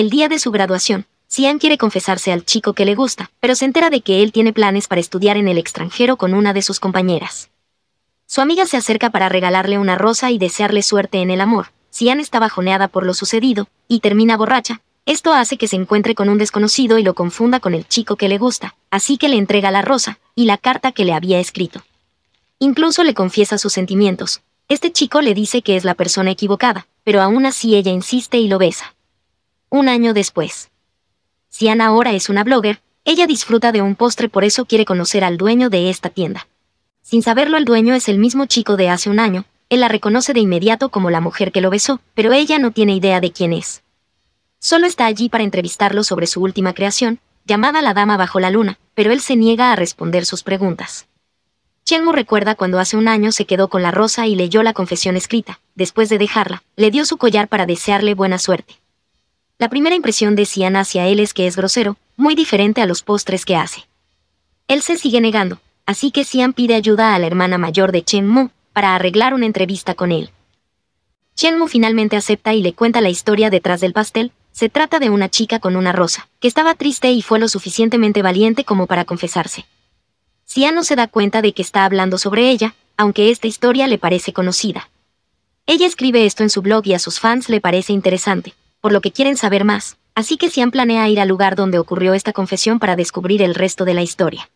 el día de su graduación. Sian quiere confesarse al chico que le gusta, pero se entera de que él tiene planes para estudiar en el extranjero con una de sus compañeras. Su amiga se acerca para regalarle una rosa y desearle suerte en el amor. Sian está bajoneada por lo sucedido, y termina borracha. Esto hace que se encuentre con un desconocido y lo confunda con el chico que le gusta, así que le entrega la rosa, y la carta que le había escrito. Incluso le confiesa sus sentimientos. Este chico le dice que es la persona equivocada, pero aún así ella insiste y lo besa un año después. Si Ana ahora es una blogger, ella disfruta de un postre por eso quiere conocer al dueño de esta tienda. Sin saberlo el dueño es el mismo chico de hace un año, él la reconoce de inmediato como la mujer que lo besó, pero ella no tiene idea de quién es. Solo está allí para entrevistarlo sobre su última creación, llamada La Dama bajo la Luna, pero él se niega a responder sus preguntas. Chengu recuerda cuando hace un año se quedó con la rosa y leyó la confesión escrita, después de dejarla, le dio su collar para desearle buena suerte. La primera impresión de Cian hacia él es que es grosero, muy diferente a los postres que hace. Él se sigue negando, así que Sian pide ayuda a la hermana mayor de Chen Mu para arreglar una entrevista con él. Chen Mu finalmente acepta y le cuenta la historia detrás del pastel. Se trata de una chica con una rosa, que estaba triste y fue lo suficientemente valiente como para confesarse. Cian no se da cuenta de que está hablando sobre ella, aunque esta historia le parece conocida. Ella escribe esto en su blog y a sus fans le parece interesante, por lo que quieren saber más, así que Sian planea ir al lugar donde ocurrió esta confesión para descubrir el resto de la historia.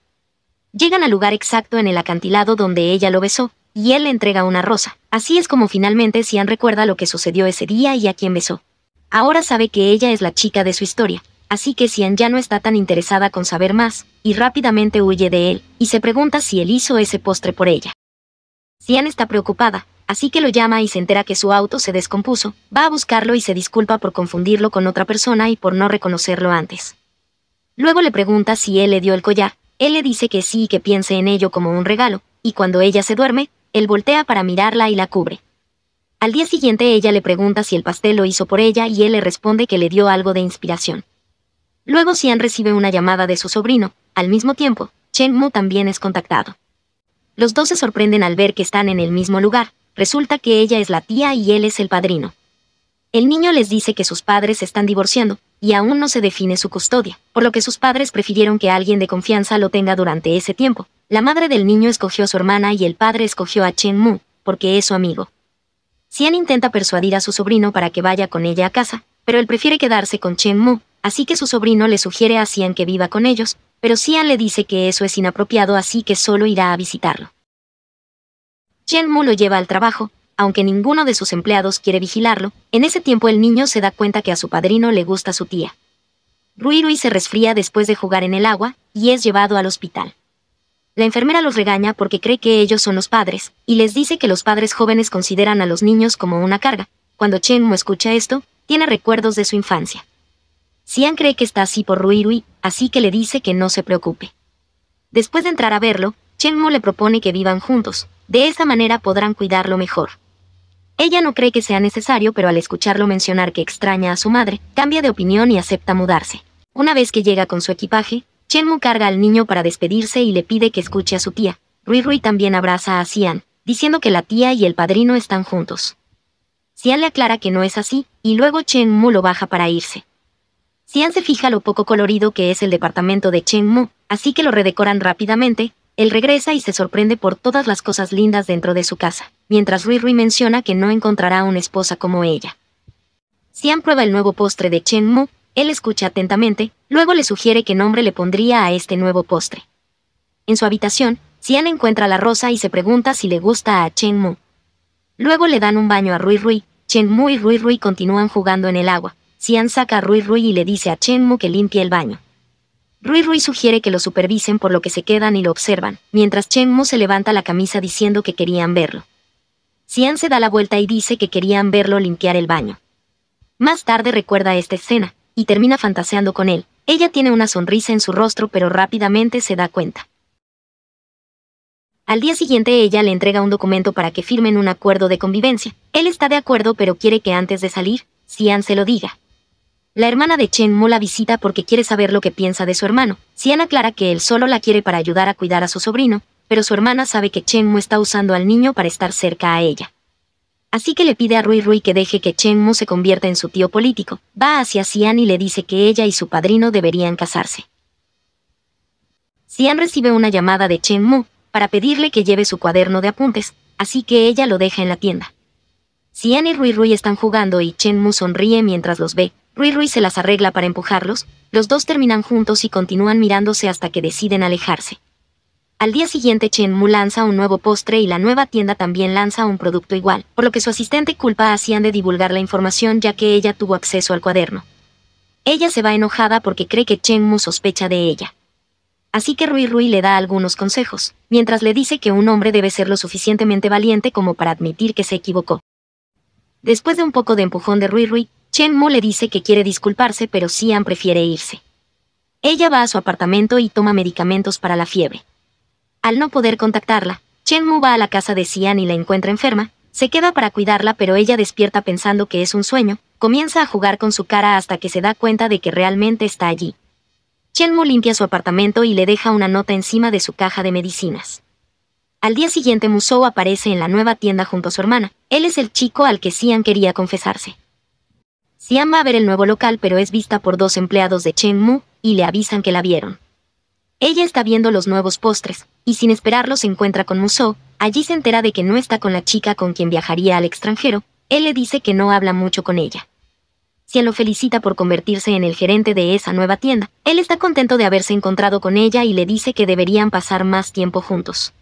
Llegan al lugar exacto en el acantilado donde ella lo besó, y él le entrega una rosa. Así es como finalmente Sian recuerda lo que sucedió ese día y a quién besó. Ahora sabe que ella es la chica de su historia, así que Sian ya no está tan interesada con saber más, y rápidamente huye de él, y se pregunta si él hizo ese postre por ella. Sian está preocupada, así que lo llama y se entera que su auto se descompuso, va a buscarlo y se disculpa por confundirlo con otra persona y por no reconocerlo antes. Luego le pregunta si él le dio el collar, él le dice que sí y que piense en ello como un regalo, y cuando ella se duerme, él voltea para mirarla y la cubre. Al día siguiente ella le pregunta si el pastel lo hizo por ella y él le responde que le dio algo de inspiración. Luego Sian recibe una llamada de su sobrino, al mismo tiempo, Chen Mu también es contactado. Los dos se sorprenden al ver que están en el mismo lugar. Resulta que ella es la tía y él es el padrino. El niño les dice que sus padres están divorciando, y aún no se define su custodia, por lo que sus padres prefirieron que alguien de confianza lo tenga durante ese tiempo. La madre del niño escogió a su hermana y el padre escogió a Chen Mu, porque es su amigo. Xian intenta persuadir a su sobrino para que vaya con ella a casa, pero él prefiere quedarse con Chen Mu, así que su sobrino le sugiere a Xian que viva con ellos, pero Sian le dice que eso es inapropiado así que solo irá a visitarlo. Chen Mu lo lleva al trabajo, aunque ninguno de sus empleados quiere vigilarlo, en ese tiempo el niño se da cuenta que a su padrino le gusta su tía. Rui Rui se resfría después de jugar en el agua, y es llevado al hospital. La enfermera los regaña porque cree que ellos son los padres, y les dice que los padres jóvenes consideran a los niños como una carga. Cuando Chen Mu escucha esto, tiene recuerdos de su infancia. Xian cree que está así por Rui Rui, así que le dice que no se preocupe. Después de entrar a verlo, Chen Mu le propone que vivan juntos, de esa manera podrán cuidarlo mejor. Ella no cree que sea necesario, pero al escucharlo mencionar que extraña a su madre, cambia de opinión y acepta mudarse. Una vez que llega con su equipaje, Chen Mu carga al niño para despedirse y le pide que escuche a su tía. Rui Rui también abraza a Xian, diciendo que la tía y el padrino están juntos. Xian le aclara que no es así, y luego Mu lo baja para irse. Xian se fija lo poco colorido que es el departamento de Chen Mu, así que lo redecoran rápidamente. Él regresa y se sorprende por todas las cosas lindas dentro de su casa, mientras Rui Rui menciona que no encontrará una esposa como ella. Xian prueba el nuevo postre de Chen Mu, él escucha atentamente, luego le sugiere qué nombre le pondría a este nuevo postre. En su habitación, Xian encuentra la rosa y se pregunta si le gusta a Chen Mu. Luego le dan un baño a Rui Rui, Chen Mu y Rui Rui continúan jugando en el agua, Sian saca a Rui Rui y le dice a Chenmu que limpie el baño. Rui Rui sugiere que lo supervisen por lo que se quedan y lo observan, mientras Chenmu se levanta la camisa diciendo que querían verlo. Xian se da la vuelta y dice que querían verlo limpiar el baño. Más tarde recuerda esta escena, y termina fantaseando con él. Ella tiene una sonrisa en su rostro pero rápidamente se da cuenta. Al día siguiente ella le entrega un documento para que firmen un acuerdo de convivencia. Él está de acuerdo pero quiere que antes de salir, Xian se lo diga. La hermana de Chen Mu la visita porque quiere saber lo que piensa de su hermano. Sian aclara que él solo la quiere para ayudar a cuidar a su sobrino, pero su hermana sabe que Chen Mu está usando al niño para estar cerca a ella. Así que le pide a Rui Rui que deje que Chen Mu se convierta en su tío político. Va hacia Sian y le dice que ella y su padrino deberían casarse. Sian recibe una llamada de Chen Mu para pedirle que lleve su cuaderno de apuntes, así que ella lo deja en la tienda. Sian y Rui Rui están jugando y Chen Mu sonríe mientras los ve, Rui Rui se las arregla para empujarlos, los dos terminan juntos y continúan mirándose hasta que deciden alejarse. Al día siguiente Chen Mu lanza un nuevo postre y la nueva tienda también lanza un producto igual, por lo que su asistente culpa a Xian de divulgar la información ya que ella tuvo acceso al cuaderno. Ella se va enojada porque cree que Chen Mu sospecha de ella. Así que Rui Rui le da algunos consejos, mientras le dice que un hombre debe ser lo suficientemente valiente como para admitir que se equivocó. Después de un poco de empujón de Rui Rui, Chen Mu le dice que quiere disculparse pero Si'an prefiere irse. Ella va a su apartamento y toma medicamentos para la fiebre. Al no poder contactarla, Chen Mu va a la casa de Si'an y la encuentra enferma, se queda para cuidarla pero ella despierta pensando que es un sueño, comienza a jugar con su cara hasta que se da cuenta de que realmente está allí. Chen Mu limpia su apartamento y le deja una nota encima de su caja de medicinas. Al día siguiente Musou aparece en la nueva tienda junto a su hermana, él es el chico al que Si'an quería confesarse. Siam va a ver el nuevo local pero es vista por dos empleados de Chen Mu, y le avisan que la vieron. Ella está viendo los nuevos postres, y sin esperarlo se encuentra con Musou, allí se entera de que no está con la chica con quien viajaría al extranjero, él le dice que no habla mucho con ella. Siam lo felicita por convertirse en el gerente de esa nueva tienda, él está contento de haberse encontrado con ella y le dice que deberían pasar más tiempo juntos.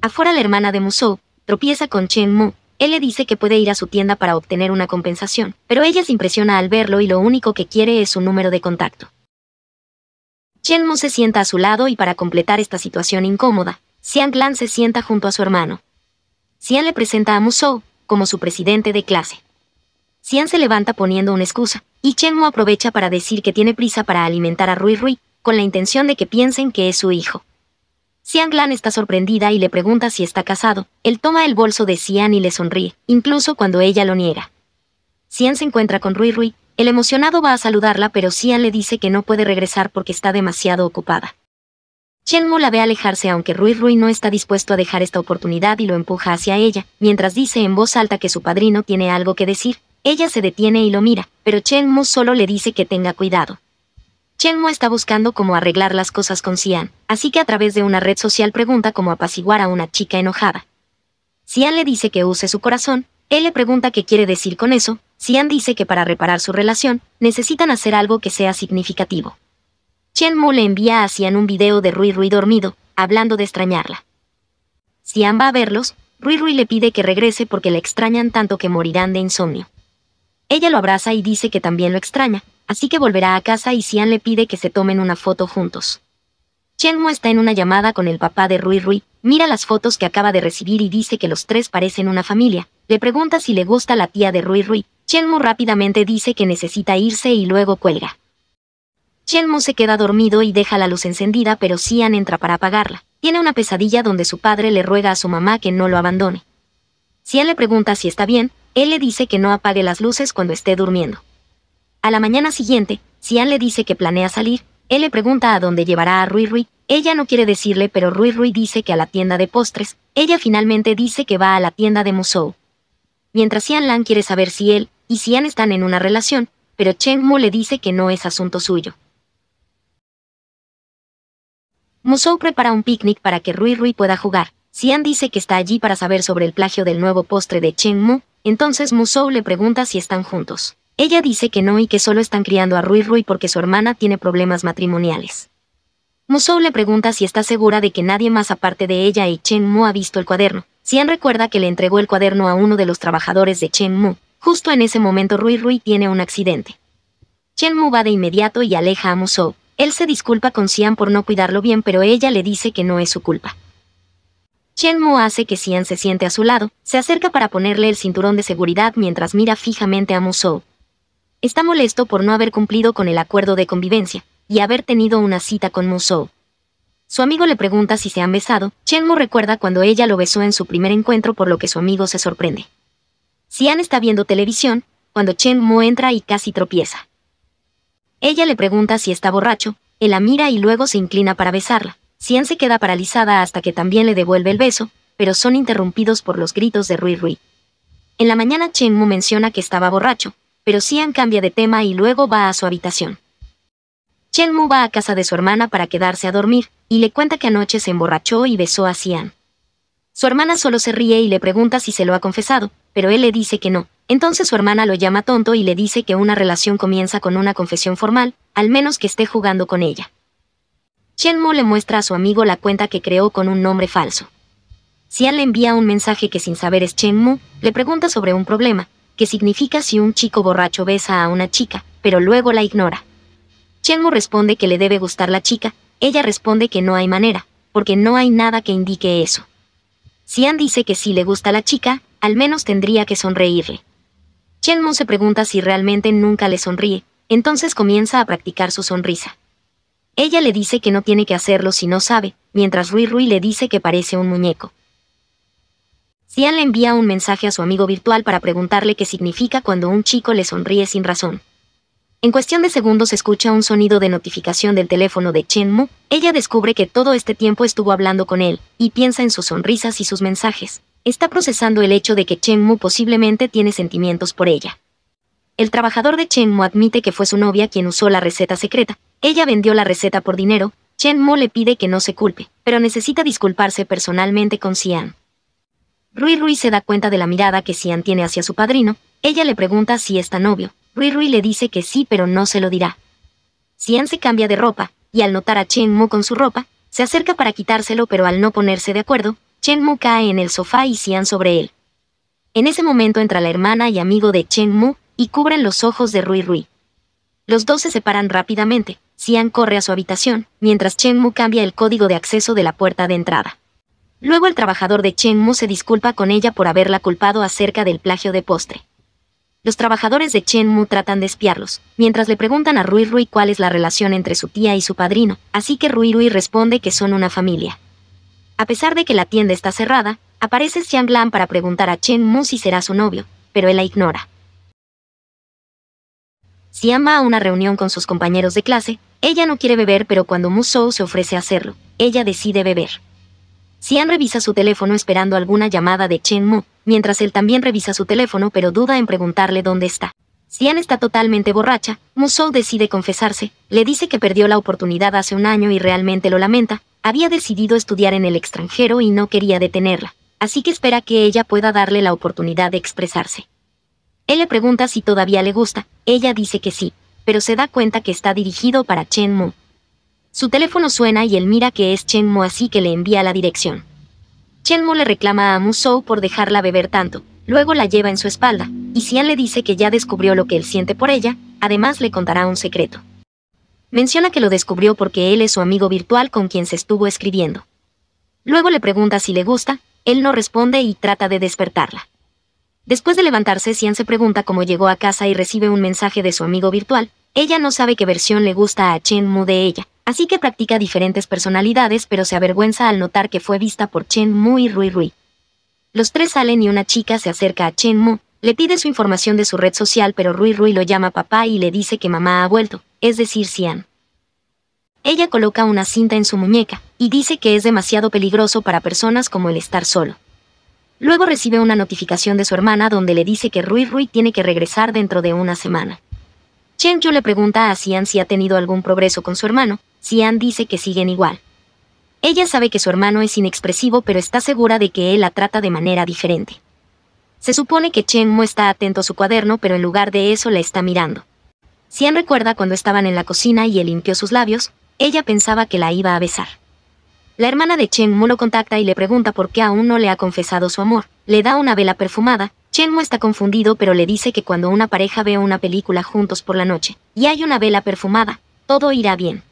Afuera la hermana de Musou, tropieza con Chen Mu, él le dice que puede ir a su tienda para obtener una compensación, pero ella se impresiona al verlo y lo único que quiere es su número de contacto. Chen Mu se sienta a su lado y para completar esta situación incómoda, Xiang Clan se sienta junto a su hermano. Xian le presenta a Musou como su presidente de clase. Xian se levanta poniendo una excusa, y Chen Mu aprovecha para decir que tiene prisa para alimentar a Rui Rui, con la intención de que piensen que es su hijo. Xianglan está sorprendida y le pregunta si está casado. Él toma el bolso de Xian y le sonríe, incluso cuando ella lo niega. Sian se encuentra con Rui Rui. El emocionado va a saludarla, pero Sian le dice que no puede regresar porque está demasiado ocupada. Mu la ve alejarse aunque Rui Rui no está dispuesto a dejar esta oportunidad y lo empuja hacia ella, mientras dice en voz alta que su padrino tiene algo que decir. Ella se detiene y lo mira, pero Mu solo le dice que tenga cuidado. Chen Mo está buscando cómo arreglar las cosas con Xian, así que a través de una red social pregunta cómo apaciguar a una chica enojada. Xian le dice que use su corazón, él le pregunta qué quiere decir con eso, Xian dice que para reparar su relación, necesitan hacer algo que sea significativo. Mo le envía a Xian un video de Rui Rui dormido, hablando de extrañarla. Xian va a verlos, Rui Rui le pide que regrese porque la extrañan tanto que morirán de insomnio. Ella lo abraza y dice que también lo extraña, así que volverá a casa y Sian le pide que se tomen una foto juntos. Chenmo está en una llamada con el papá de Rui Rui, mira las fotos que acaba de recibir y dice que los tres parecen una familia. Le pregunta si le gusta la tía de Rui Rui. Chenmo rápidamente dice que necesita irse y luego cuelga. Chenmo se queda dormido y deja la luz encendida, pero Sian entra para apagarla. Tiene una pesadilla donde su padre le ruega a su mamá que no lo abandone. Sian le pregunta si está bien, él le dice que no apague las luces cuando esté durmiendo. A la mañana siguiente, Sian le dice que planea salir, él le pregunta a dónde llevará a Rui Rui, ella no quiere decirle pero Rui Rui dice que a la tienda de postres, ella finalmente dice que va a la tienda de Musou. Mientras Sian Lan quiere saber si él y Sian están en una relación, pero Cheng Mu le dice que no es asunto suyo. Musou prepara un picnic para que Rui Rui pueda jugar. Sian dice que está allí para saber sobre el plagio del nuevo postre de Cheng Mu, entonces Musou le pregunta si están juntos. Ella dice que no y que solo están criando a Rui Rui porque su hermana tiene problemas matrimoniales. Musou le pregunta si está segura de que nadie más aparte de ella y Chen Mu ha visto el cuaderno. Xian recuerda que le entregó el cuaderno a uno de los trabajadores de Chen Mu. Justo en ese momento Rui Rui tiene un accidente. Chen Mu va de inmediato y aleja a Musou. Él se disculpa con Xian por no cuidarlo bien pero ella le dice que no es su culpa. Mo hace que Xian se siente a su lado, se acerca para ponerle el cinturón de seguridad mientras mira fijamente a Musou. Está molesto por no haber cumplido con el acuerdo de convivencia, y haber tenido una cita con Musou. Su amigo le pregunta si se han besado, Chen Mu recuerda cuando ella lo besó en su primer encuentro por lo que su amigo se sorprende. Xian está viendo televisión, cuando Mu entra y casi tropieza. Ella le pregunta si está borracho, él la mira y luego se inclina para besarla. Sian se queda paralizada hasta que también le devuelve el beso, pero son interrumpidos por los gritos de Rui Rui. En la mañana Chen Mu menciona que estaba borracho, pero Sian cambia de tema y luego va a su habitación. Mu va a casa de su hermana para quedarse a dormir, y le cuenta que anoche se emborrachó y besó a Sian. Su hermana solo se ríe y le pregunta si se lo ha confesado, pero él le dice que no. Entonces su hermana lo llama tonto y le dice que una relación comienza con una confesión formal, al menos que esté jugando con ella. Mu le muestra a su amigo la cuenta que creó con un nombre falso. Xian le envía un mensaje que sin saber es Mu, le pregunta sobre un problema, que significa si un chico borracho besa a una chica, pero luego la ignora. Mo responde que le debe gustar la chica, ella responde que no hay manera, porque no hay nada que indique eso. Xian dice que si le gusta la chica, al menos tendría que sonreírle. Mu se pregunta si realmente nunca le sonríe, entonces comienza a practicar su sonrisa. Ella le dice que no tiene que hacerlo si no sabe, mientras Rui Rui le dice que parece un muñeco. Cian le envía un mensaje a su amigo virtual para preguntarle qué significa cuando un chico le sonríe sin razón. En cuestión de segundos escucha un sonido de notificación del teléfono de Chen Mu. Ella descubre que todo este tiempo estuvo hablando con él, y piensa en sus sonrisas y sus mensajes. Está procesando el hecho de que Chen Mu posiblemente tiene sentimientos por ella. El trabajador de Chen Mu admite que fue su novia quien usó la receta secreta, ella vendió la receta por dinero, Chen Mu le pide que no se culpe, pero necesita disculparse personalmente con Xian. Rui Rui se da cuenta de la mirada que Xian tiene hacia su padrino, ella le pregunta si está novio, Rui Rui le dice que sí pero no se lo dirá. Xian se cambia de ropa, y al notar a Chen Mu con su ropa, se acerca para quitárselo pero al no ponerse de acuerdo, Chen Mu cae en el sofá y Xian sobre él. En ese momento entra la hermana y amigo de Chen Mu y cubren los ojos de Rui Rui. Los dos se separan rápidamente, Xiang corre a su habitación, mientras Chen Mu cambia el código de acceso de la puerta de entrada. Luego el trabajador de Chen Mu se disculpa con ella por haberla culpado acerca del plagio de postre. Los trabajadores de Chen Mu tratan de espiarlos, mientras le preguntan a Rui Rui cuál es la relación entre su tía y su padrino, así que Rui Rui responde que son una familia. A pesar de que la tienda está cerrada, aparece Xiang Lan para preguntar a Chen Mu si será su novio, pero él la ignora. Si va a una reunión con sus compañeros de clase, ella no quiere beber pero cuando Musou se ofrece a hacerlo, ella decide beber. Sian revisa su teléfono esperando alguna llamada de Chen Mu, mientras él también revisa su teléfono pero duda en preguntarle dónde está. Sian está totalmente borracha, Musou decide confesarse, le dice que perdió la oportunidad hace un año y realmente lo lamenta, había decidido estudiar en el extranjero y no quería detenerla, así que espera que ella pueda darle la oportunidad de expresarse. Él le pregunta si todavía le gusta, ella dice que sí, pero se da cuenta que está dirigido para Chen Mu. Su teléfono suena y él mira que es Chen Mu así que le envía la dirección. Chen Mu le reclama a Musou por dejarla beber tanto, luego la lleva en su espalda, y Xian le dice que ya descubrió lo que él siente por ella, además le contará un secreto. Menciona que lo descubrió porque él es su amigo virtual con quien se estuvo escribiendo. Luego le pregunta si le gusta, él no responde y trata de despertarla. Después de levantarse, Cian se pregunta cómo llegó a casa y recibe un mensaje de su amigo virtual. Ella no sabe qué versión le gusta a Chen Mu de ella, así que practica diferentes personalidades, pero se avergüenza al notar que fue vista por Chen Mu y Rui Rui. Los tres salen y una chica se acerca a Chen Mu, le pide su información de su red social, pero Rui Rui lo llama papá y le dice que mamá ha vuelto, es decir, Cian. Ella coloca una cinta en su muñeca y dice que es demasiado peligroso para personas como el estar solo. Luego recibe una notificación de su hermana donde le dice que Rui Rui tiene que regresar dentro de una semana. Chen Yu le pregunta a Xian si ha tenido algún progreso con su hermano, Xian dice que siguen igual. Ella sabe que su hermano es inexpresivo pero está segura de que él la trata de manera diferente. Se supone que Chen Mo está atento a su cuaderno pero en lugar de eso la está mirando. Xian recuerda cuando estaban en la cocina y él limpió sus labios, ella pensaba que la iba a besar. La hermana de Chen Mu lo contacta y le pregunta por qué aún no le ha confesado su amor. Le da una vela perfumada, Chen Mu está confundido pero le dice que cuando una pareja ve una película juntos por la noche y hay una vela perfumada, todo irá bien.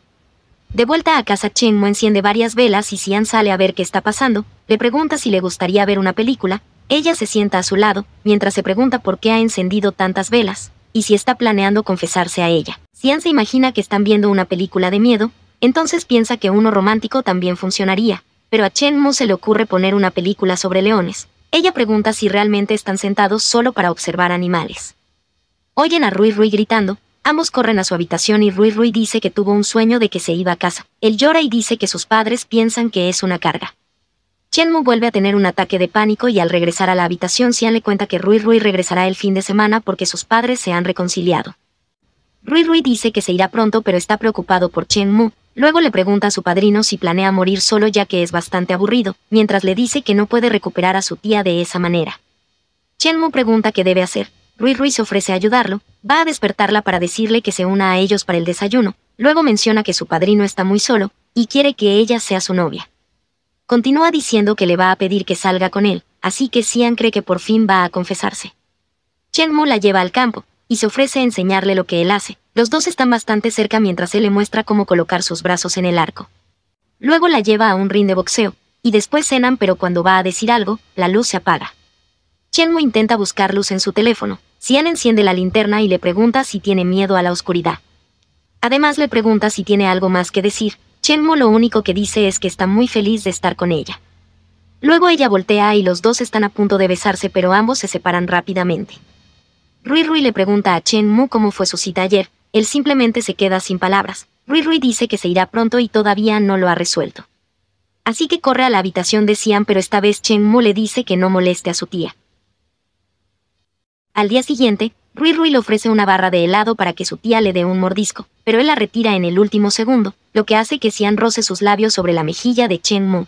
De vuelta a casa, Chen Mu enciende varias velas y Xian sale a ver qué está pasando, le pregunta si le gustaría ver una película, ella se sienta a su lado, mientras se pregunta por qué ha encendido tantas velas, y si está planeando confesarse a ella. Sian se imagina que están viendo una película de miedo, entonces piensa que uno romántico también funcionaría, pero a Chen Mu se le ocurre poner una película sobre leones. Ella pregunta si realmente están sentados solo para observar animales. Oyen a Rui Rui gritando, ambos corren a su habitación y Rui Rui dice que tuvo un sueño de que se iba a casa. Él llora y dice que sus padres piensan que es una carga. Chen Mu vuelve a tener un ataque de pánico y al regresar a la habitación Xian le cuenta que Rui Rui regresará el fin de semana porque sus padres se han reconciliado. Rui Rui dice que se irá pronto pero está preocupado por Chen Mu, Luego le pregunta a su padrino si planea morir solo ya que es bastante aburrido, mientras le dice que no puede recuperar a su tía de esa manera. Chenmu pregunta qué debe hacer. Rui Rui se ofrece a ayudarlo, va a despertarla para decirle que se una a ellos para el desayuno, luego menciona que su padrino está muy solo, y quiere que ella sea su novia. Continúa diciendo que le va a pedir que salga con él, así que Sian cree que por fin va a confesarse. Chenmu la lleva al campo, y se ofrece a enseñarle lo que él hace, los dos están bastante cerca mientras él le muestra cómo colocar sus brazos en el arco. Luego la lleva a un ring de boxeo, y después cenan pero cuando va a decir algo, la luz se apaga. Mu intenta buscar luz en su teléfono, Sian enciende la linterna y le pregunta si tiene miedo a la oscuridad. Además le pregunta si tiene algo más que decir, Mu lo único que dice es que está muy feliz de estar con ella. Luego ella voltea y los dos están a punto de besarse pero ambos se separan rápidamente. Rui Rui le pregunta a Chen Mu cómo fue su cita ayer, él simplemente se queda sin palabras. Rui Rui dice que se irá pronto y todavía no lo ha resuelto. Así que corre a la habitación de Xian pero esta vez Chen Mu le dice que no moleste a su tía. Al día siguiente, Rui Rui le ofrece una barra de helado para que su tía le dé un mordisco, pero él la retira en el último segundo, lo que hace que Xian roce sus labios sobre la mejilla de Chen Mu.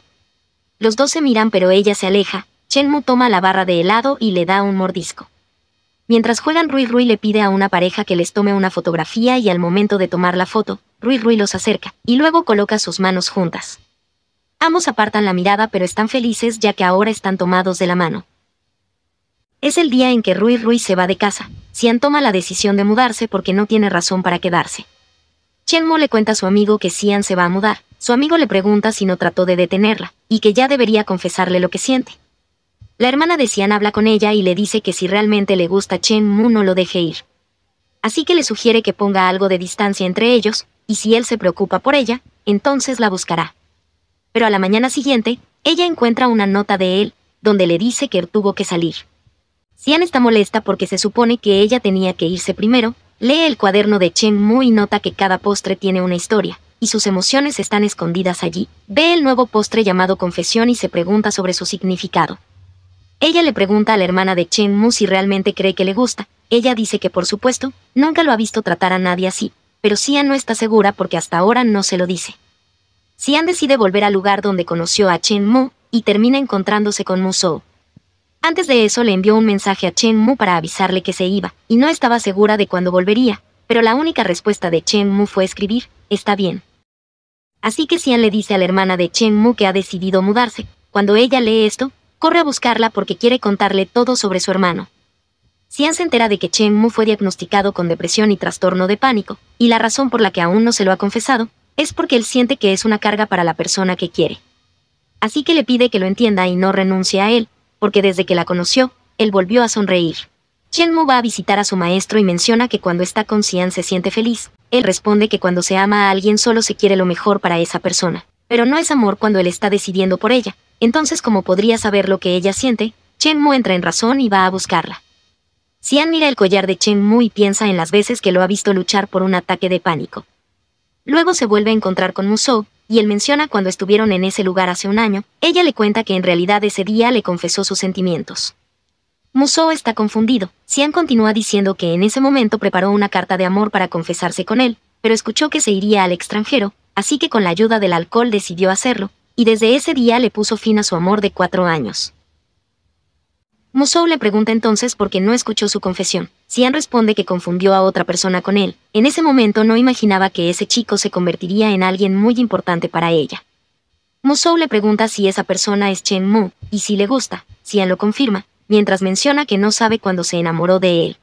Los dos se miran pero ella se aleja, Chen Mu toma la barra de helado y le da un mordisco. Mientras juegan, Rui Rui le pide a una pareja que les tome una fotografía y al momento de tomar la foto, Rui Rui los acerca y luego coloca sus manos juntas. Ambos apartan la mirada pero están felices ya que ahora están tomados de la mano. Es el día en que Rui Rui se va de casa. Sian toma la decisión de mudarse porque no tiene razón para quedarse. Chenmo le cuenta a su amigo que Xian se va a mudar. Su amigo le pregunta si no trató de detenerla y que ya debería confesarle lo que siente. La hermana de Xian habla con ella y le dice que si realmente le gusta Chen Mu no lo deje ir. Así que le sugiere que ponga algo de distancia entre ellos, y si él se preocupa por ella, entonces la buscará. Pero a la mañana siguiente, ella encuentra una nota de él, donde le dice que tuvo que salir. Xian está molesta porque se supone que ella tenía que irse primero, lee el cuaderno de Chen Mu y nota que cada postre tiene una historia, y sus emociones están escondidas allí. Ve el nuevo postre llamado Confesión y se pregunta sobre su significado. Ella le pregunta a la hermana de Chen Mu si realmente cree que le gusta. Ella dice que por supuesto, nunca lo ha visto tratar a nadie así, pero Xian no está segura porque hasta ahora no se lo dice. Xian decide volver al lugar donde conoció a Chen Mu y termina encontrándose con Mu Zhou. Antes de eso le envió un mensaje a Chen Mu para avisarle que se iba, y no estaba segura de cuándo volvería, pero la única respuesta de Chen Mu fue escribir, está bien. Así que Xian le dice a la hermana de Chen Mu que ha decidido mudarse. Cuando ella lee esto, corre a buscarla porque quiere contarle todo sobre su hermano. Sian se entera de que Chen Mu fue diagnosticado con depresión y trastorno de pánico, y la razón por la que aún no se lo ha confesado, es porque él siente que es una carga para la persona que quiere. Así que le pide que lo entienda y no renuncie a él, porque desde que la conoció, él volvió a sonreír. Mu va a visitar a su maestro y menciona que cuando está con Xian se siente feliz. Él responde que cuando se ama a alguien solo se quiere lo mejor para esa persona, pero no es amor cuando él está decidiendo por ella, entonces como podría saber lo que ella siente, Mu entra en razón y va a buscarla. Xian mira el collar de Mu y piensa en las veces que lo ha visto luchar por un ataque de pánico. Luego se vuelve a encontrar con Musou, y él menciona cuando estuvieron en ese lugar hace un año, ella le cuenta que en realidad ese día le confesó sus sentimientos. Musou está confundido, Xian continúa diciendo que en ese momento preparó una carta de amor para confesarse con él, pero escuchó que se iría al extranjero, así que con la ayuda del alcohol decidió hacerlo, y desde ese día le puso fin a su amor de cuatro años. Musou le pregunta entonces por qué no escuchó su confesión. Sian responde que confundió a otra persona con él. En ese momento no imaginaba que ese chico se convertiría en alguien muy importante para ella. Musou le pregunta si esa persona es Chen Mu y si le gusta. Sian lo confirma, mientras menciona que no sabe cuándo se enamoró de él.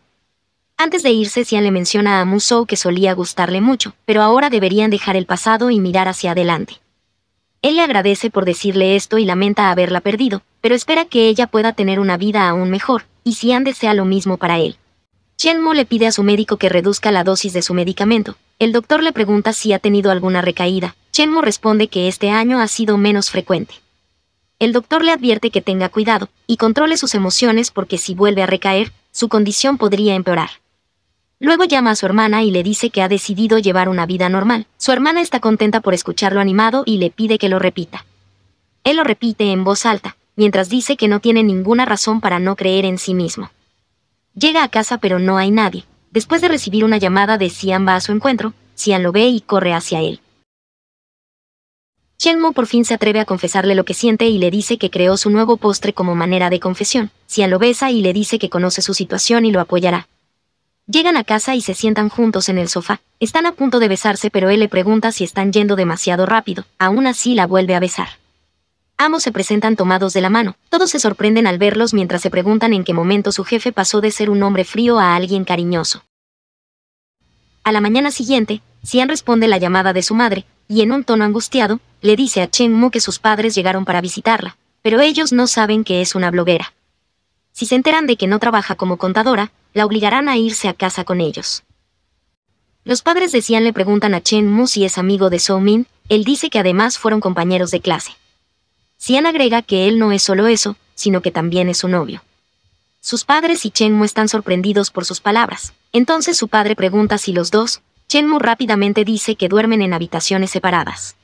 Antes de irse, Sian le menciona a Musou que solía gustarle mucho, pero ahora deberían dejar el pasado y mirar hacia adelante. Él le agradece por decirle esto y lamenta haberla perdido, pero espera que ella pueda tener una vida aún mejor, y si ande sea lo mismo para él. Mo le pide a su médico que reduzca la dosis de su medicamento. El doctor le pregunta si ha tenido alguna recaída. Mo responde que este año ha sido menos frecuente. El doctor le advierte que tenga cuidado y controle sus emociones porque si vuelve a recaer, su condición podría empeorar. Luego llama a su hermana y le dice que ha decidido llevar una vida normal. Su hermana está contenta por escucharlo animado y le pide que lo repita. Él lo repite en voz alta, mientras dice que no tiene ninguna razón para no creer en sí mismo. Llega a casa pero no hay nadie. Después de recibir una llamada de Sian va a su encuentro, Sian lo ve y corre hacia él. mo por fin se atreve a confesarle lo que siente y le dice que creó su nuevo postre como manera de confesión. Sian lo besa y le dice que conoce su situación y lo apoyará. Llegan a casa y se sientan juntos en el sofá. Están a punto de besarse, pero él le pregunta si están yendo demasiado rápido. Aún así la vuelve a besar. Ambos se presentan tomados de la mano. Todos se sorprenden al verlos mientras se preguntan en qué momento su jefe pasó de ser un hombre frío a alguien cariñoso. A la mañana siguiente, Xian responde la llamada de su madre, y en un tono angustiado, le dice a Chen Mu que sus padres llegaron para visitarla, pero ellos no saben que es una bloguera. Si se enteran de que no trabaja como contadora, la obligarán a irse a casa con ellos. Los padres de Xian le preguntan a Chen Mu si es amigo de Zhou Min, él dice que además fueron compañeros de clase. Xian agrega que él no es solo eso, sino que también es su novio. Sus padres y Chen Mu están sorprendidos por sus palabras, entonces su padre pregunta si los dos, Chen Mu rápidamente dice que duermen en habitaciones separadas.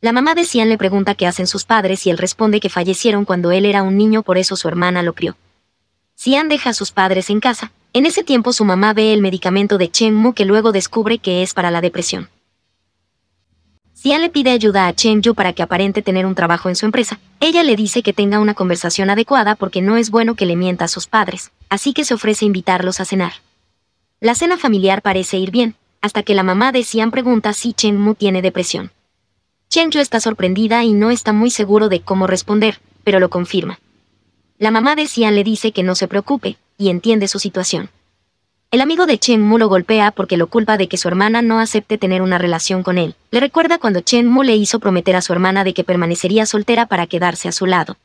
La mamá de Xian le pregunta qué hacen sus padres y él responde que fallecieron cuando él era un niño por eso su hermana lo crió. Sian deja a sus padres en casa. En ese tiempo su mamá ve el medicamento de Chen que luego descubre que es para la depresión. Sian le pide ayuda a Chen Yu para que aparente tener un trabajo en su empresa. Ella le dice que tenga una conversación adecuada porque no es bueno que le mienta a sus padres, así que se ofrece invitarlos a cenar. La cena familiar parece ir bien, hasta que la mamá de Sian pregunta si Chen Mu tiene depresión. Chen Yu está sorprendida y no está muy seguro de cómo responder, pero lo confirma. La mamá de Xian le dice que no se preocupe, y entiende su situación. El amigo de Chen Mu lo golpea porque lo culpa de que su hermana no acepte tener una relación con él. Le recuerda cuando Chen Mu le hizo prometer a su hermana de que permanecería soltera para quedarse a su lado.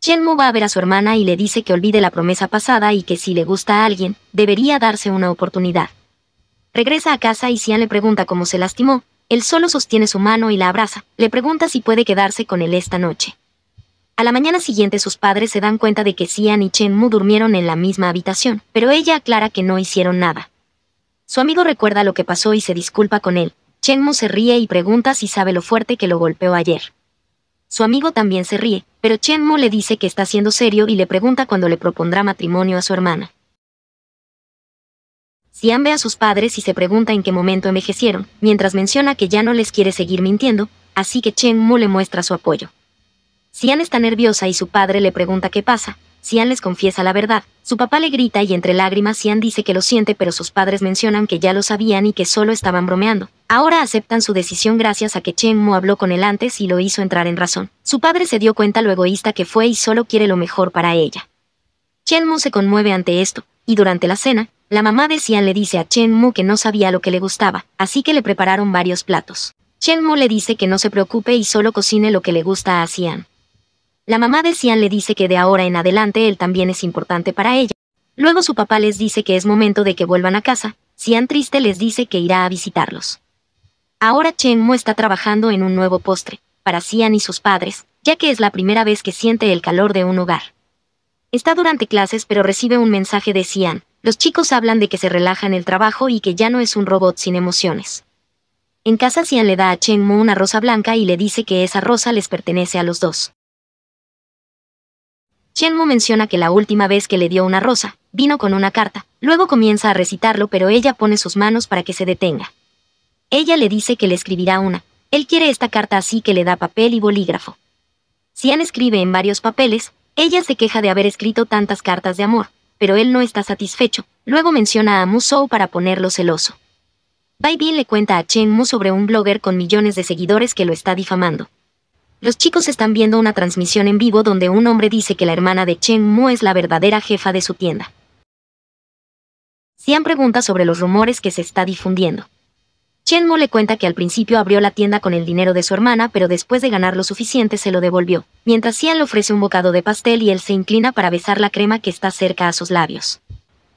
Chen Mu va a ver a su hermana y le dice que olvide la promesa pasada y que si le gusta a alguien, debería darse una oportunidad. Regresa a casa y Xian le pregunta cómo se lastimó. Él solo sostiene su mano y la abraza. Le pregunta si puede quedarse con él esta noche. A la mañana siguiente sus padres se dan cuenta de que Sian y Chen Mu durmieron en la misma habitación, pero ella aclara que no hicieron nada. Su amigo recuerda lo que pasó y se disculpa con él. Chen Mu se ríe y pregunta si sabe lo fuerte que lo golpeó ayer. Su amigo también se ríe, pero Chen Mu le dice que está siendo serio y le pregunta cuándo le propondrá matrimonio a su hermana. Sian ve a sus padres y se pregunta en qué momento envejecieron, mientras menciona que ya no les quiere seguir mintiendo, así que Chen Mu le muestra su apoyo. Sian está nerviosa y su padre le pregunta qué pasa. Sian les confiesa la verdad. Su papá le grita y entre lágrimas Sian dice que lo siente pero sus padres mencionan que ya lo sabían y que solo estaban bromeando. Ahora aceptan su decisión gracias a que Chen Mu habló con él antes y lo hizo entrar en razón. Su padre se dio cuenta lo egoísta que fue y solo quiere lo mejor para ella. Chen Mu se conmueve ante esto, y durante la cena, la mamá de Sian le dice a Chen Mu que no sabía lo que le gustaba, así que le prepararon varios platos. Chen Mu le dice que no se preocupe y solo cocine lo que le gusta a Sian. La mamá de Sian le dice que de ahora en adelante él también es importante para ella. Luego su papá les dice que es momento de que vuelvan a casa, Sian triste les dice que irá a visitarlos. Ahora Mo está trabajando en un nuevo postre, para Sian y sus padres, ya que es la primera vez que siente el calor de un hogar. Está durante clases pero recibe un mensaje de Sian. los chicos hablan de que se relaja en el trabajo y que ya no es un robot sin emociones. En casa Sian le da a Mo una rosa blanca y le dice que esa rosa les pertenece a los dos. Chen Mu menciona que la última vez que le dio una rosa, vino con una carta, luego comienza a recitarlo pero ella pone sus manos para que se detenga. Ella le dice que le escribirá una, él quiere esta carta así que le da papel y bolígrafo. Sian escribe en varios papeles, ella se queja de haber escrito tantas cartas de amor, pero él no está satisfecho, luego menciona a Mu Musou para ponerlo celoso. Bai Bin le cuenta a Chen Mu sobre un blogger con millones de seguidores que lo está difamando. Los chicos están viendo una transmisión en vivo donde un hombre dice que la hermana de Chen Mu es la verdadera jefa de su tienda. Sian pregunta sobre los rumores que se está difundiendo. Chen Mu le cuenta que al principio abrió la tienda con el dinero de su hermana, pero después de ganar lo suficiente se lo devolvió, mientras Xian le ofrece un bocado de pastel y él se inclina para besar la crema que está cerca a sus labios.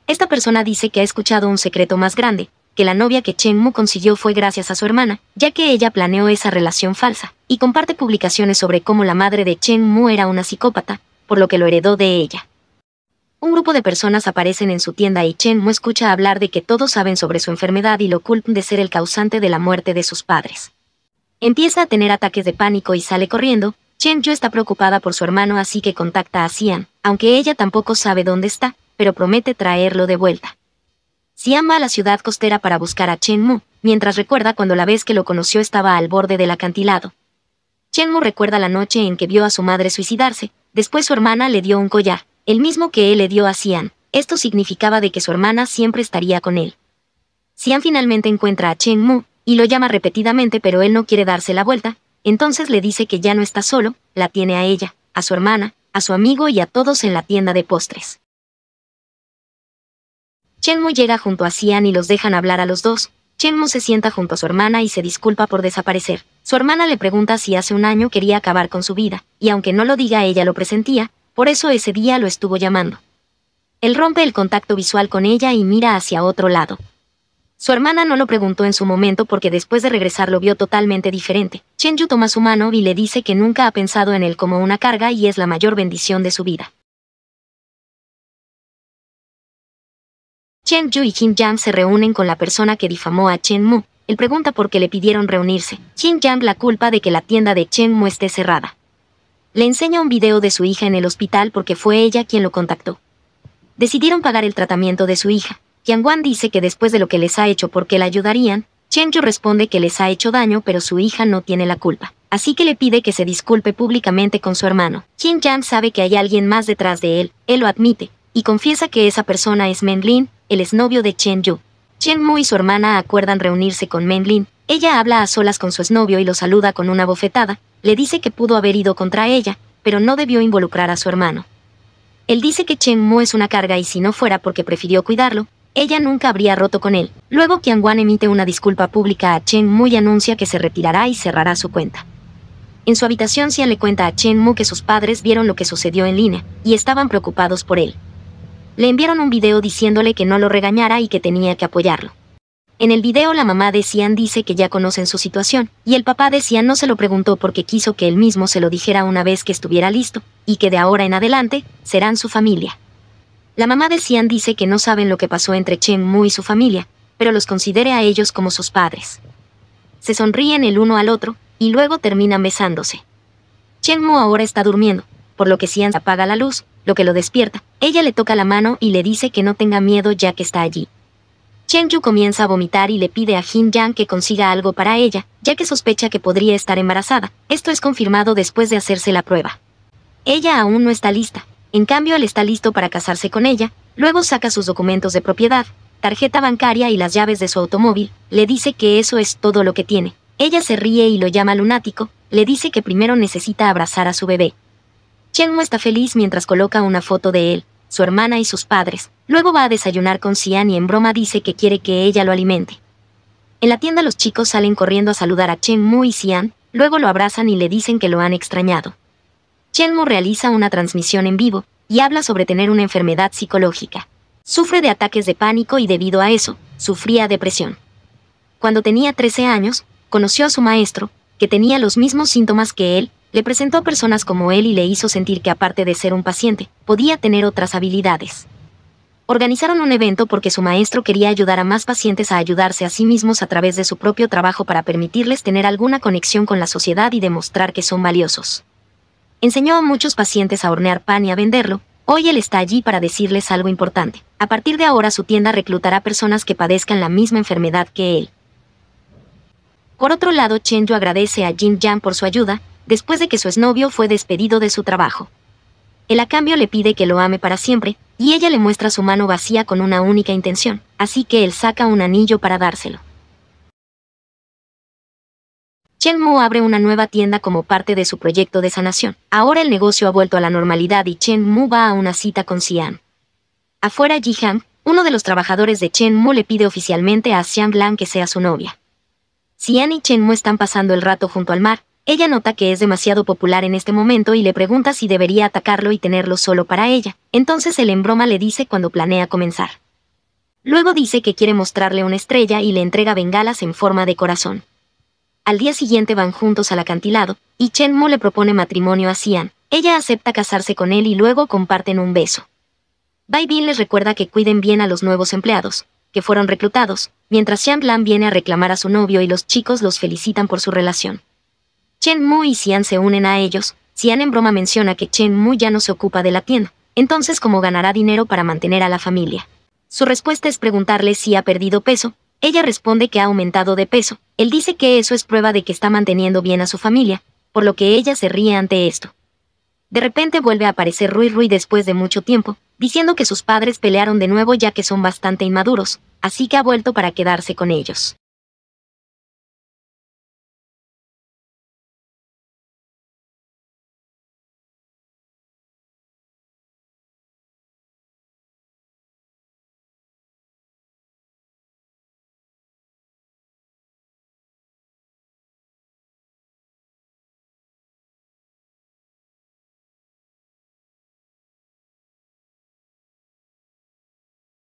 Esta persona dice que ha escuchado un secreto más grande, que la novia que Chen Mu consiguió fue gracias a su hermana, ya que ella planeó esa relación falsa, y comparte publicaciones sobre cómo la madre de Chen Mu era una psicópata, por lo que lo heredó de ella. Un grupo de personas aparecen en su tienda y Chen Mu escucha hablar de que todos saben sobre su enfermedad y lo culpan de ser el causante de la muerte de sus padres. Empieza a tener ataques de pánico y sale corriendo. Chen Yu está preocupada por su hermano así que contacta a Xian, aunque ella tampoco sabe dónde está, pero promete traerlo de vuelta. Xian va a la ciudad costera para buscar a Chen Mu, mientras recuerda cuando la vez que lo conoció estaba al borde del acantilado. Chen Mu recuerda la noche en que vio a su madre suicidarse, después su hermana le dio un collar, el mismo que él le dio a Xian, Esto significaba de que su hermana siempre estaría con él. Sian finalmente encuentra a Chen Mu, y lo llama repetidamente pero él no quiere darse la vuelta, entonces le dice que ya no está solo, la tiene a ella, a su hermana, a su amigo y a todos en la tienda de postres. Chen Mu llega junto a Xian y los dejan hablar a los dos. Chen Mu se sienta junto a su hermana y se disculpa por desaparecer. Su hermana le pregunta si hace un año quería acabar con su vida, y aunque no lo diga ella lo presentía, por eso ese día lo estuvo llamando. Él rompe el contacto visual con ella y mira hacia otro lado. Su hermana no lo preguntó en su momento porque después de regresar lo vio totalmente diferente. Chen Yu toma su mano y le dice que nunca ha pensado en él como una carga y es la mayor bendición de su vida. Chen Yu y Jin Yang se reúnen con la persona que difamó a Chen Mu. Él pregunta por qué le pidieron reunirse. Jin Yang la culpa de que la tienda de Chen Mu esté cerrada. Le enseña un video de su hija en el hospital porque fue ella quien lo contactó. Decidieron pagar el tratamiento de su hija. Yang Wan dice que después de lo que les ha hecho porque la ayudarían, Chen Yu responde que les ha hecho daño pero su hija no tiene la culpa. Así que le pide que se disculpe públicamente con su hermano. Jin Yang sabe que hay alguien más detrás de él, él lo admite, y confiesa que esa persona es Menlin. Lin, el exnovio de Chen Yu. Chen Mu y su hermana acuerdan reunirse con Men Lin. Ella habla a solas con su exnovio y lo saluda con una bofetada. Le dice que pudo haber ido contra ella, pero no debió involucrar a su hermano. Él dice que Chen Mu es una carga y si no fuera porque prefirió cuidarlo, ella nunca habría roto con él. Luego Qian Wan emite una disculpa pública a Chen Mu y anuncia que se retirará y cerrará su cuenta. En su habitación Xia le cuenta a Chen Mu que sus padres vieron lo que sucedió en línea y estaban preocupados por él le enviaron un video diciéndole que no lo regañara y que tenía que apoyarlo. En el video la mamá de Cian dice que ya conocen su situación, y el papá de Cian no se lo preguntó porque quiso que él mismo se lo dijera una vez que estuviera listo, y que de ahora en adelante, serán su familia. La mamá de Cian dice que no saben lo que pasó entre Chen Mu y su familia, pero los considere a ellos como sus padres. Se sonríen el uno al otro, y luego terminan besándose. Chen Mu ahora está durmiendo, por lo que Sian apaga la luz, lo que lo despierta. Ella le toca la mano y le dice que no tenga miedo ya que está allí. Chen comienza a vomitar y le pide a Jin Yang que consiga algo para ella, ya que sospecha que podría estar embarazada. Esto es confirmado después de hacerse la prueba. Ella aún no está lista, en cambio él está listo para casarse con ella, luego saca sus documentos de propiedad, tarjeta bancaria y las llaves de su automóvil, le dice que eso es todo lo que tiene. Ella se ríe y lo llama lunático, le dice que primero necesita abrazar a su bebé. Chen Mu está feliz mientras coloca una foto de él, su hermana y sus padres. Luego va a desayunar con Xian y en broma dice que quiere que ella lo alimente. En la tienda los chicos salen corriendo a saludar a Mu y Xian, luego lo abrazan y le dicen que lo han extrañado. Mu realiza una transmisión en vivo y habla sobre tener una enfermedad psicológica. Sufre de ataques de pánico y debido a eso, sufría depresión. Cuando tenía 13 años, conoció a su maestro, que tenía los mismos síntomas que él, le presentó a personas como él y le hizo sentir que aparte de ser un paciente, podía tener otras habilidades. Organizaron un evento porque su maestro quería ayudar a más pacientes a ayudarse a sí mismos a través de su propio trabajo para permitirles tener alguna conexión con la sociedad y demostrar que son valiosos. Enseñó a muchos pacientes a hornear pan y a venderlo, Hoy él está allí para decirles algo importante. A partir de ahora su tienda reclutará personas que padezcan la misma enfermedad que él. Por otro lado, Chen Yu agradece a Jin Yang por su ayuda, después de que su exnovio fue despedido de su trabajo. Él a cambio le pide que lo ame para siempre, y ella le muestra su mano vacía con una única intención, así que él saca un anillo para dárselo. Chen Mu abre una nueva tienda como parte de su proyecto de sanación. Ahora el negocio ha vuelto a la normalidad y Chen Mu va a una cita con Xian. Afuera Han, uno de los trabajadores de Chen Mu le pide oficialmente a Xiang Lan que sea su novia. Xian y Chen Mu están pasando el rato junto al mar, ella nota que es demasiado popular en este momento y le pregunta si debería atacarlo y tenerlo solo para ella. Entonces el embroma le dice cuando planea comenzar. Luego dice que quiere mostrarle una estrella y le entrega bengalas en forma de corazón. Al día siguiente van juntos al acantilado, y Chen Mo le propone matrimonio a Xian. Ella acepta casarse con él y luego comparten un beso. Bai Bin les recuerda que cuiden bien a los nuevos empleados, que fueron reclutados, mientras Xian Lan viene a reclamar a su novio y los chicos los felicitan por su relación. Chen Mu y Xian se unen a ellos. Xian en broma menciona que Chen Mu ya no se ocupa de la tienda. Entonces, ¿cómo ganará dinero para mantener a la familia? Su respuesta es preguntarle si ha perdido peso. Ella responde que ha aumentado de peso. Él dice que eso es prueba de que está manteniendo bien a su familia, por lo que ella se ríe ante esto. De repente vuelve a aparecer Rui Rui después de mucho tiempo, diciendo que sus padres pelearon de nuevo ya que son bastante inmaduros, así que ha vuelto para quedarse con ellos.